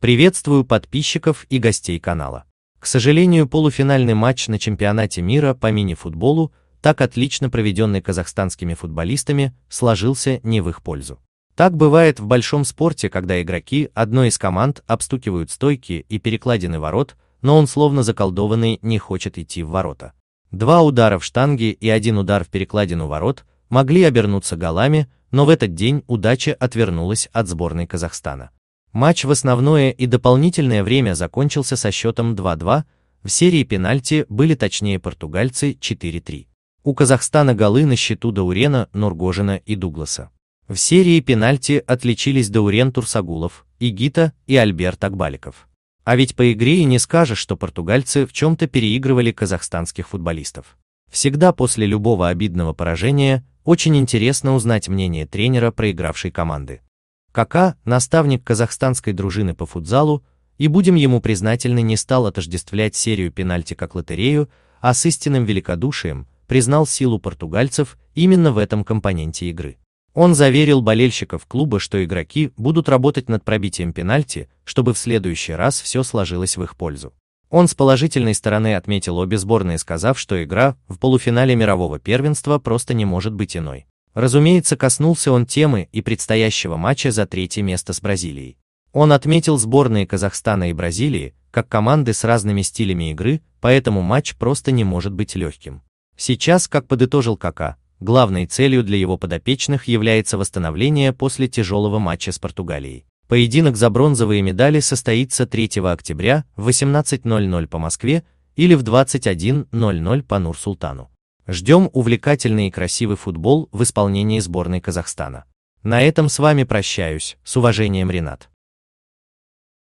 Приветствую подписчиков и гостей канала. К сожалению, полуфинальный матч на чемпионате мира по мини-футболу, так отлично проведенный казахстанскими футболистами, сложился не в их пользу. Так бывает в большом спорте, когда игроки одной из команд обстукивают стойки и перекладины ворот, но он словно заколдованный не хочет идти в ворота. Два удара в штанги и один удар в перекладину ворот могли обернуться голами, но в этот день удача отвернулась от сборной Казахстана. Матч в основное и дополнительное время закончился со счетом 2-2, в серии пенальти были точнее португальцы 4-3. У Казахстана голы на счету Даурена, Нургожина и Дугласа. В серии пенальти отличились Даурен Турсагулов, Игита и Альберт Акбаликов. А ведь по игре и не скажешь, что португальцы в чем-то переигрывали казахстанских футболистов. Всегда после любого обидного поражения очень интересно узнать мнение тренера проигравшей команды. Кака, наставник казахстанской дружины по футзалу, и будем ему признательны, не стал отождествлять серию пенальти как лотерею, а с истинным великодушием признал силу португальцев именно в этом компоненте игры. Он заверил болельщиков клуба, что игроки будут работать над пробитием пенальти, чтобы в следующий раз все сложилось в их пользу. Он с положительной стороны отметил обе сборные, сказав, что игра в полуфинале мирового первенства просто не может быть иной. Разумеется, коснулся он темы и предстоящего матча за третье место с Бразилией. Он отметил сборные Казахстана и Бразилии, как команды с разными стилями игры, поэтому матч просто не может быть легким. Сейчас, как подытожил Кака, главной целью для его подопечных является восстановление после тяжелого матча с Португалией. Поединок за бронзовые медали состоится 3 октября в 18.00 по Москве или в 21.00 по Нур-Султану. Ждем увлекательный и красивый футбол в исполнении сборной Казахстана. На этом с вами прощаюсь, с уважением Ренат.